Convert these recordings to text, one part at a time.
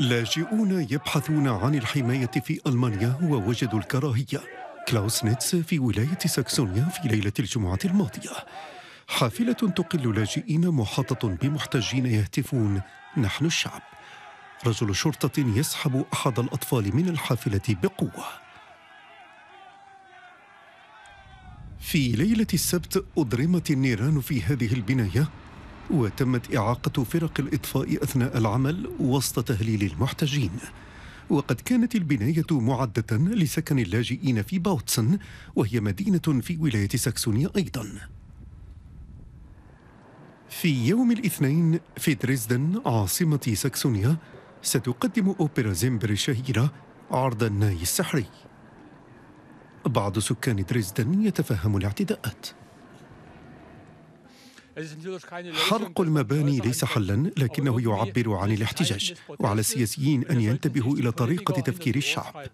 لاجئون يبحثون عن الحماية في ألمانيا ووجدوا الكراهية كلاوس نيتس في ولاية ساكسونيا في ليلة الجمعة الماضية حافلة تقل لاجئين محاطة بمحتجين يهتفون نحن الشعب رجل شرطة يسحب أحد الأطفال من الحافلة بقوة في ليلة السبت أضرمت النيران في هذه البناية وتمت إعاقة فرق الإطفاء أثناء العمل وسط تهليل المحتجين وقد كانت البناية معدة لسكن اللاجئين في باوتسن وهي مدينة في ولاية ساكسونيا أيضا في يوم الاثنين في دريسدن عاصمة ساكسونيا ستقدم أوبرا زيمبر الشهيرة عرض الناي السحري بعض سكان دريسدن يتفهم الاعتداءات حرق المباني ليس حلا لكنه يعبر عن الاحتجاج وعلى السياسيين أن ينتبهوا إلى طريقة تفكير الشعب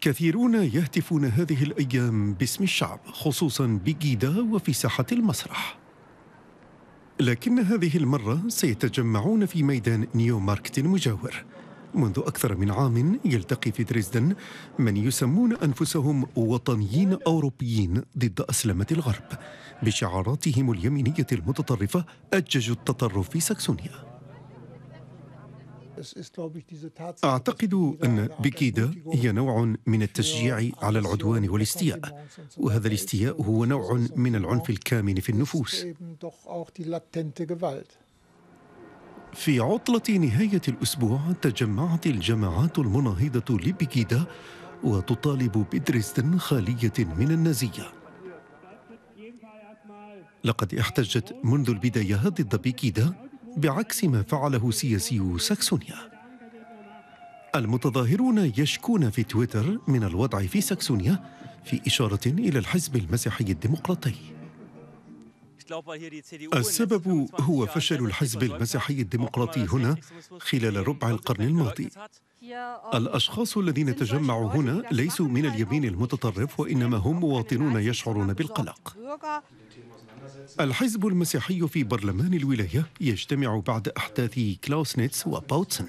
كثيرون يهتفون هذه الأيام باسم الشعب خصوصا بجيدا وفي ساحة المسرح لكن هذه المرة سيتجمعون في ميدان نيو ماركت المجاور منذ أكثر من عام يلتقي في دريسدن من يسمون أنفسهم وطنيين أوروبيين ضد أسلمة الغرب بشعاراتهم اليمينية المتطرفة أججوا التطرف في ساكسونيا أعتقد أن بيكيدا هي نوع من التشجيع على العدوان والاستياء وهذا الاستياء هو نوع من العنف الكامن في النفوس في عطلة نهاية الأسبوع تجمعت الجماعات المناهضة لبكيدا وتطالب بدريستن خالية من النازية لقد احتجت منذ البداية ضد بيكيدا بعكس ما فعله سياسي ساكسونيا المتظاهرون يشكون في تويتر من الوضع في ساكسونيا في إشارة إلى الحزب المسيحي الديمقراطي السبب هو فشل الحزب المسيحي الديمقراطي هنا خلال ربع القرن الماضي الأشخاص الذين تجمعوا هنا ليسوا من اليمين المتطرف وإنما هم مواطنون يشعرون بالقلق الحزب المسيحي في برلمان الولاية يجتمع بعد أحداث كلاوسنيتس وباوتسن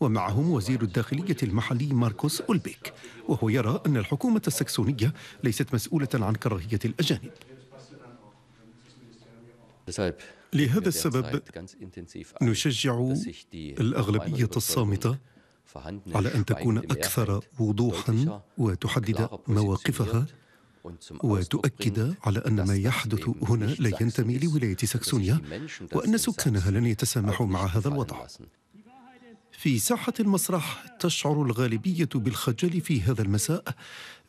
ومعهم وزير الداخلية المحلي ماركوس أولبيك وهو يرى أن الحكومة السكسونية ليست مسؤولة عن كراهية الأجانب لهذا السبب نشجع الأغلبية الصامتة على أن تكون أكثر وضوحا وتحدد مواقفها وتؤكد على أن ما يحدث هنا لا ينتمي لولاية ساكسونيا وأن سكانها لن يتسامحوا مع هذا الوضع في ساحة المسرح تشعر الغالبية بالخجل في هذا المساء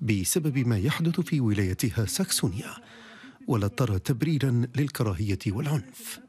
بسبب ما يحدث في ولايتها ساكسونيا ولا ترى تبريرا للكراهيه والعنف